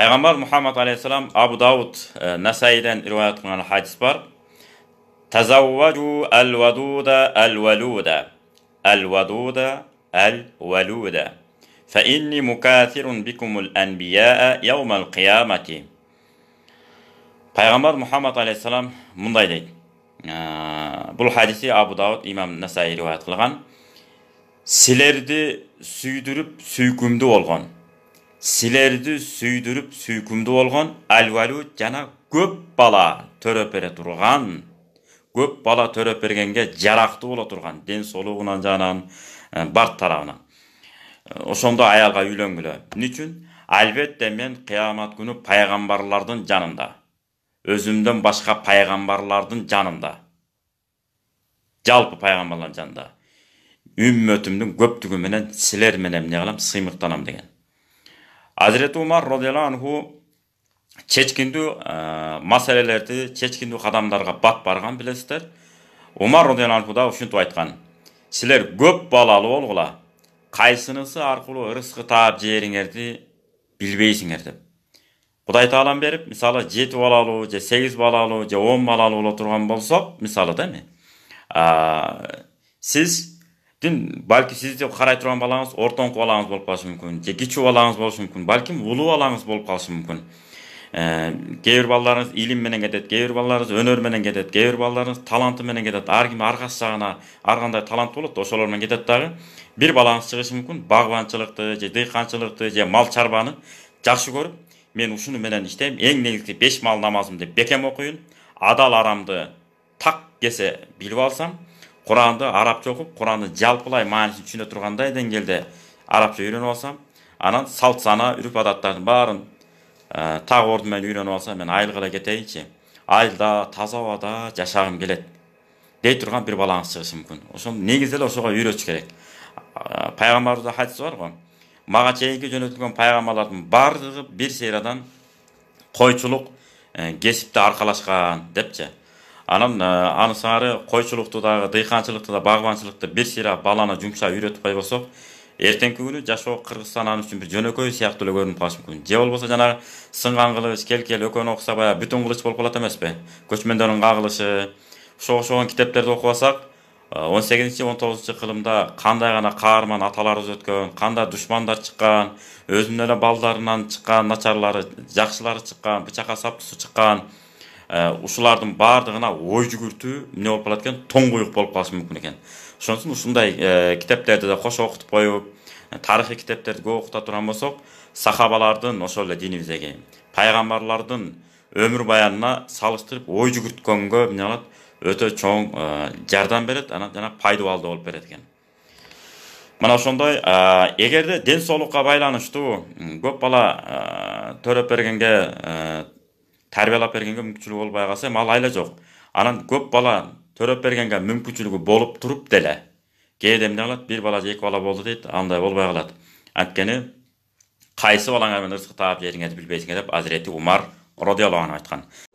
Peygamber Muhammed Aleyhisselam abu davud e, nasaydan rivoyat qilgan hadis var. tazavvaju el vaduda el veluda. El vaduda el veluda. Fe inni mukathirun bikumul enbiyâe yevmel qiyamati Peygamber Muhammed Aleyhisselam bunday deydi bu hadisi abu davud imom nasai rivoyat qilgan sizlarni suydirib suykumdi bo'lgan Силерді сүйдіріп сүйкімді болгон аль жана көп бала төрөп бере көп бала төрөп бергенге жарактуу боло ден соолугунан жанан ә, бар тарабынан ә, ошондо аялга үйлөнгүлө эмне үчүн албетте мен кыямат күнү пайгамбарлардын жанында өзүмдөн башка пайгамбарлардын жанында жалпы пайгамбарлардын жанында үммөтүмдүн көптүгү менен силер менен не кылам сыймыктанам деген әзірет омар розиалла анху чечкиндүү ә, маселелерди чечкиндүү кадамдарга бат барган билесиздер омар розиалла да ушинтип айткан силер көп балалуу болгула кайсынысы аркылуу ырыскы таап жээриңерди билбейсиңер деп кудай таалам беріп мисалы жети балалуу же сегиз балалуу же он балалуу боло турган болсок мисалы балки сиз де карай турган балаңыз ортоңку балаңыз болуп калышы мүмкүн же кичүү балаңыз болушу мүмкүн балким улуу балаңыз болуп калышы мүмкүн ә, кээ бир балдарыңыз илим менен кетет кээ бир балдарыңыз өнөр менен кетет кээ бир балдарыңыз таланты менен кетет ар ким ар кайсы жагына ар кандай талант болот ошолор менен кетет дагы бир балаңыз чыгышы мүмкүн багбанчылыкты же дыйканчылыкты же мал чарбаны жакшы көрүп мен ушуну менен иштейм эң негизги беш мал намазымды бекем окуюн адал арамды так кесе билип алсам құранды арабша оқып құранды жалпылай мағынасын түсіне тұрғандай деңгейде арабша үйреніп алсам анан салт сана үрп адаттардың барын ә, тағы орнымен үйреніп алсам мен айылға кетейінші айылда таза ауада жашағым келеді дей тұрған бір балаңыз шығышы мүмкін ошол негізі эле ошого үйрөтүш керек пайгамбарыбызда хадис бар го мага чейинки жөнөтүлгөн пайгамбарлардын баардыгы бир сыйрадан койчулук кесипти аркалашкан депчи анан э, аны сыңары койчулукту дагы дыйканчылыкты да багбанчылыкты бир сыйра баланы жумша үйрөтүп койбосок эртеңки күнү жашоо кыргызстан аны үчүн бир жөнөкөй сыяктуу эле көрүнүп калышы мүмкүн же болбосо жанагы сынган кылыч келкел экөөнү окуса баягы бүтүн кылыч болуп калат эмеспи көчмөндөрдүн кагылышы ошого окшогон китептерди окубасак э, он сегизинчи он тогузунчу кылымда кандай гана каарман аталарыбыз өткөн кандай душмандар чыккан өзүнүн эле балдарынан чыккан начарлары жакшылары чыккан бычакка сап чыккан Э, ушулардын баардыгына ой жүгірту эмне болуп калат экен тоң болып болуп калышы мүмкүн экен ошон үчүн ушундай э, китептерди да кош окутуп коюп э, тарихи китептерди көп оқыта турган болсақ сахабалардың ошол эле динибиздеги пайгамбарлардын өмүр баянына салыштырып ой жүгірткөнгө эмне кылат өтө чоң жардам берет анан жана пайдубалдуу болуп берет экен мына ошондой эгерде ден соолукка байланыштуу көп бала төрөп бергенге тәрбиелеп бергенге мүмкіншілік болбай қалса айла жоқ анан көп бала төрөп бергенге мүмкіншілігі болып тұрып деле кээде эмне кылат бир бала же эки бала болду дейт андай болбой калат анткени кайсы балаңа мен ырзык таап жериңерди билбейсиңер деп азирети умар розиаллаху айтқан. айткан